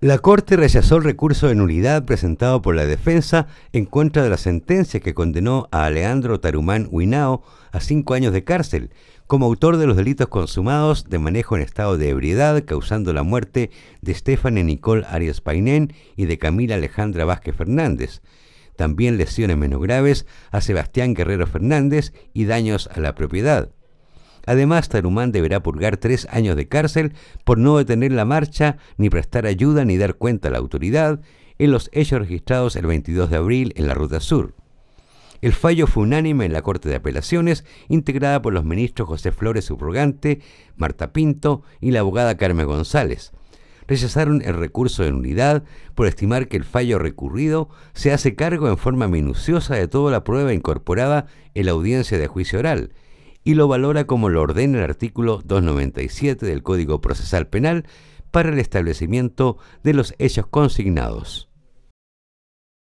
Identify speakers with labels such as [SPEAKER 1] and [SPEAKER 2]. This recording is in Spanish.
[SPEAKER 1] La Corte rechazó el recurso de nulidad presentado por la defensa en contra de la sentencia que condenó a Alejandro Tarumán Huinao a cinco años de cárcel como autor de los delitos consumados de manejo en estado de ebriedad causando la muerte de Estefane Nicole Arias Painén y de Camila Alejandra Vázquez Fernández. También lesiones menos graves a Sebastián Guerrero Fernández y daños a la propiedad. Además, Tarumán deberá purgar tres años de cárcel por no detener la marcha, ni prestar ayuda, ni dar cuenta a la autoridad en los hechos registrados el 22 de abril en la Ruta Sur. El fallo fue unánime en la Corte de Apelaciones, integrada por los ministros José Flores Subrogante, Marta Pinto y la abogada Carmen González. Rechazaron el recurso de unidad por estimar que el fallo recurrido se hace cargo en forma minuciosa de toda la prueba incorporada en la audiencia de juicio oral, y lo valora como lo ordena el artículo 297 del Código Procesal Penal para el establecimiento de los hechos consignados.